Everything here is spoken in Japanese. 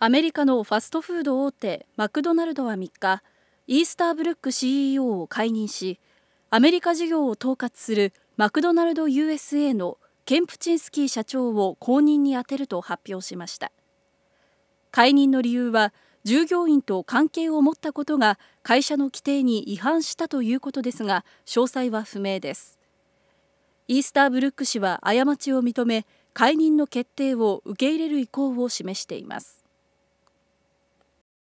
アメリカのファストフード大手マクドナルドは3日イースターブルック CEO を解任しアメリカ事業を統括するマクドナルド USA のケンプチンスキー社長を後任に充てると発表しました解任の理由は従業員と関係を持ったことが会社の規定に違反したということですが詳細は不明ですイースターブルック氏は過ちを認め解任の決定を受け入れる意向を示しています